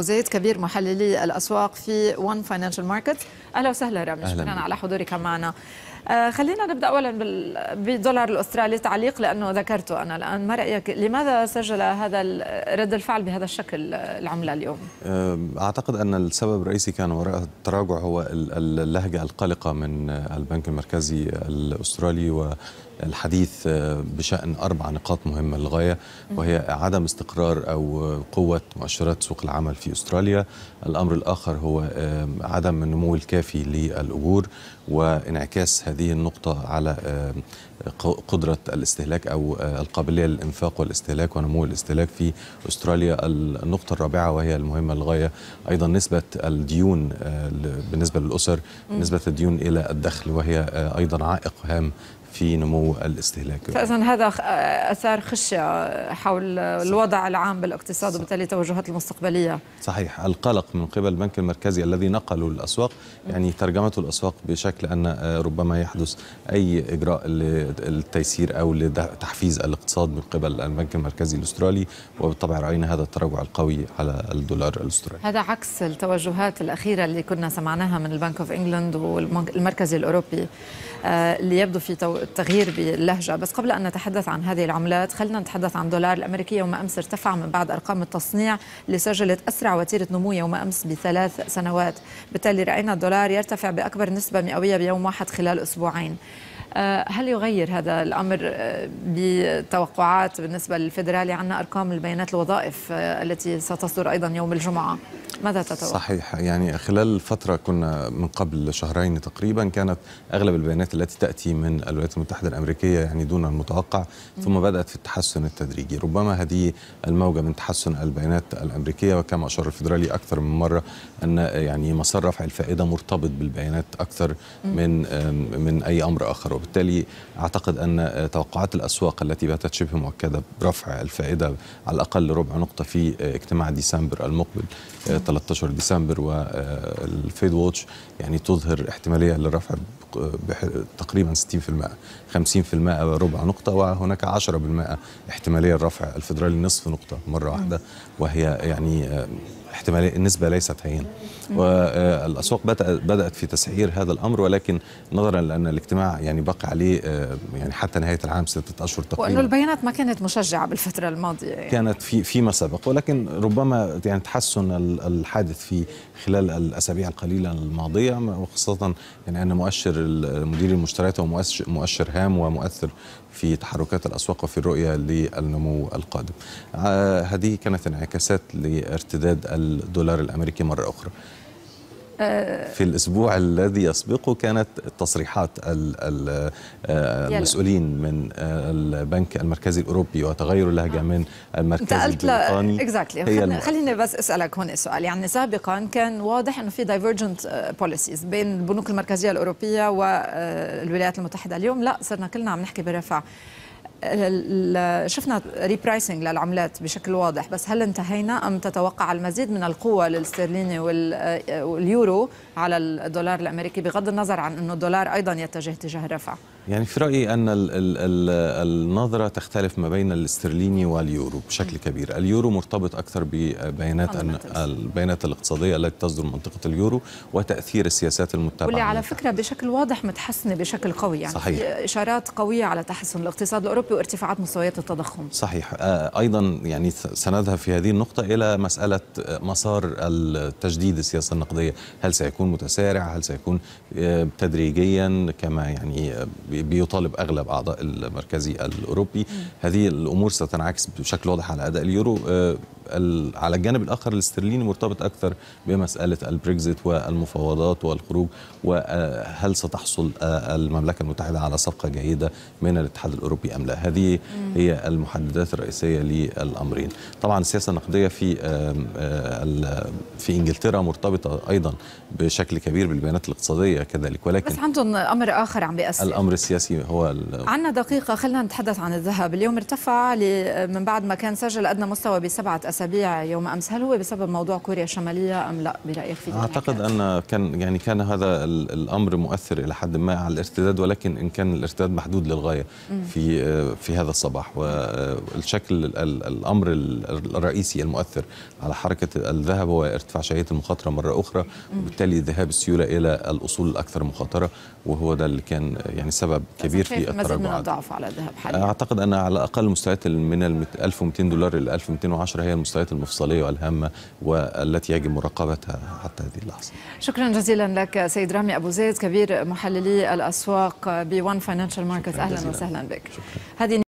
زيد كبير محللي الاسواق في وان فاينانشال ماركت اهلا وسهلا رامي شكرا على حضورك معنا آه خلينا نبدا اولا بالدولار الاسترالي تعليق لانه ذكرته انا الان ما رايك لماذا سجل هذا رد الفعل بهذا الشكل العمله اليوم؟ آه، اعتقد ان السبب الرئيسي كان وراء التراجع هو اللهجه القلقه من البنك المركزي الاسترالي و الحديث آه، بشأن أربع نقاط مهمة للغاية وهي عدم استقرار أو قوة مؤشرات سوق العمل في أستراليا الأمر الآخر هو آه، عدم النمو الكافي للأجور وانعكاس هذه النقطة على آه، قدرة الاستهلاك أو القابلية للإنفاق والاستهلاك ونمو الاستهلاك في أستراليا النقطة الرابعة وهي المهمة للغاية أيضا نسبة الديون بالنسبة للأسر نسبة الديون إلى الدخل وهي أيضا عائق هام في نمو الاستهلاك فاذا هذا اثار خشيه حول الوضع العام بالاقتصاد وبالتالي التوجهات المستقبليه صحيح القلق من قبل البنك المركزي الذي نقله للاسواق يعني ترجمته الاسواق بشكل ان آه، ربما يحدث اي اجراء للتيسير او لتحفيز الاقتصاد من قبل البنك المركزي الاسترالي وبالطبع راينا هذا التراجع القوي على الدولار الاسترالي هذا عكس التوجهات الاخيره اللي كنا سمعناها من البنك اوف انجلند والمركز الاوروبي آه، اللي يبدو في التغيير باللهجة بس قبل أن نتحدث عن هذه العملات خلينا نتحدث عن دولار الأمريكي يوم أمس ارتفع من بعد أرقام التصنيع اللي سجلت أسرع وتيرة نمو يوم أمس بثلاث سنوات بالتالي رأينا الدولار يرتفع بأكبر نسبة مئوية بيوم واحد خلال أسبوعين آه، هل يغير هذا الامر آه، بتوقعات بالنسبه للفيدرالي عنا ارقام البيانات الوظائف آه، التي ستصدر ايضا يوم الجمعه ماذا تتوقع؟ صحيح يعني خلال فترة كنا من قبل شهرين تقريبا كانت أغلب البيانات التي تأتي من الولايات المتحدة الأمريكية يعني دون المتوقع ثم بدأت في التحسن التدريجي ربما هذه الموجة من تحسن البيانات الأمريكية وكما أشار الفيدرالي أكثر من مرة أن يعني مسار رفع الفائدة مرتبط بالبيانات أكثر من من أي أمر آخر وبالتالي أعتقد أن توقعات الأسواق التي باتت شبه مؤكدة برفع الفائدة على الأقل ربع نقطة في اجتماع ديسمبر المقبل آه، 13 ديسمبر والفيد ووتش يعني تظهر احتماليه للرفع تقريبا 60% 50% ربع نقطة وهناك 10% احتمالية الرفع الفدرالي نصف نقطة مرة واحدة وهي يعني آه، احتمالية النسبة ليست هينة والأسواق بدأت بدأت في تسعير هذا الأمر ولكن نظرا لأن الاجتماع يعني بقى عليه آه، يعني حتى نهاية العام ستة أشهر تقريبا وأنه البيانات ما كانت مشجعة بالفترة الماضية يعني. كانت في فيما سبق ولكن ربما يعني تحسن الحادث في خلال الأسابيع القليلة الماضية وخاصة يعني أن مؤشر مدير المشتريات ومؤشر هام ومؤثر في تحركات الأسواق وفي الرؤية للنمو القادم هذه كانت انعكاسات لارتداد الدولار الأمريكي مرة أخرى آه، في الأسبوع الذي يسبقه كانت تصريحات آه، المسؤولين من آه، البنك المركزي الأوروبي وتغير اللهجة من المركز البريطاني exactly. خليني بس أسألك هنا سؤال يعني سابقا كان واضح أنه في دايفرجنت بوليسيز بين البنوك المركزية الأوروبية والولايات المتحدة اليوم لا صرنا كلنا عم نحكي برفع شفنا ريبرايسنج للعملات بشكل واضح بس هل انتهينا أم تتوقع المزيد من القوة للاسترليني واليورو على الدولار الأمريكي بغض النظر عن أنه الدولار أيضا يتجه تجاه الرفع يعني في رأيي أن الـ الـ الـ النظرة تختلف ما بين الاسترليني واليورو بشكل كبير اليورو مرتبط أكثر ببيانات البيانات الاقتصادية التي تصدر منطقة اليورو وتأثير السياسات المتبعة واللي على فكرة بشكل واضح متحسنة بشكل قوي يعني صحيح. إشارات قوية على تحسن الاقتصاد الأوروبي الاوروبي وارتفاعات مستويات التضخم. صحيح آه، ايضا يعني سنذهب في هذه النقطه الى مساله آه، مسار التجديد السياسه النقديه، هل سيكون متسارع؟ هل سيكون آه، تدريجيا كما يعني بيطالب اغلب اعضاء المركزي الاوروبي؟ هذه الامور ستنعكس بشكل واضح على اداء اليورو على الجانب الاخر الاسترليني مرتبط اكثر بمساله البريكزيت والمفاوضات والخروج وهل ستحصل المملكه المتحده على صفقه جيده من الاتحاد الاوروبي ام لا هذه هي المحددات الرئيسيه للامرين طبعا السياسه النقديه في آه، في انجلترا مرتبطه ايضا بشكل كبير بالبيانات الاقتصاديه كذلك ولكن بس عندهم امر اخر عم بيأثر الامر السياسي هو عندنا دقيقه خلينا نتحدث عن الذهب اليوم ارتفع من بعد ما كان سجل ادنى مستوى بسبعه اسابيع يوم امس هل هو بسبب موضوع كوريا الشماليه ام لا برايك في اعتقد ان كان يعني كان هذا الامر مؤثر الى حد ما على الارتداد ولكن ان كان الارتداد محدود للغايه في آه، في هذا الصباح والشكل الامر الرئيسي المؤثر على حركه الذهب هو ارتفاع شهيه المخاطره مره اخرى وبالتالي ذهاب السيوله الى الاصول الاكثر مخاطره وهو ده اللي كان يعني سبب كبير في التراجع على الذهب حاليا اعتقد ان على اقل مستويات من ال 1200 دولار ل 1210 هي المستويات المفصليه والهامه والتي يجب مراقبتها حتى هذه اللحظه شكرا جزيلا لك سيد رامي ابو زيد كبير محللي الاسواق ب 1 فاينانشال ماركت اهلا وسهلا بك شكرا.